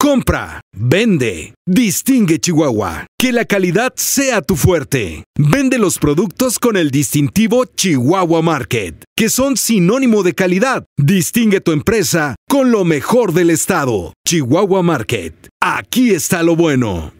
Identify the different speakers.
Speaker 1: Compra, vende, distingue Chihuahua. Que la calidad sea tu fuerte. Vende los productos con el distintivo Chihuahua Market, que son sinónimo de calidad. Distingue tu empresa con lo mejor del estado. Chihuahua Market. Aquí está lo bueno.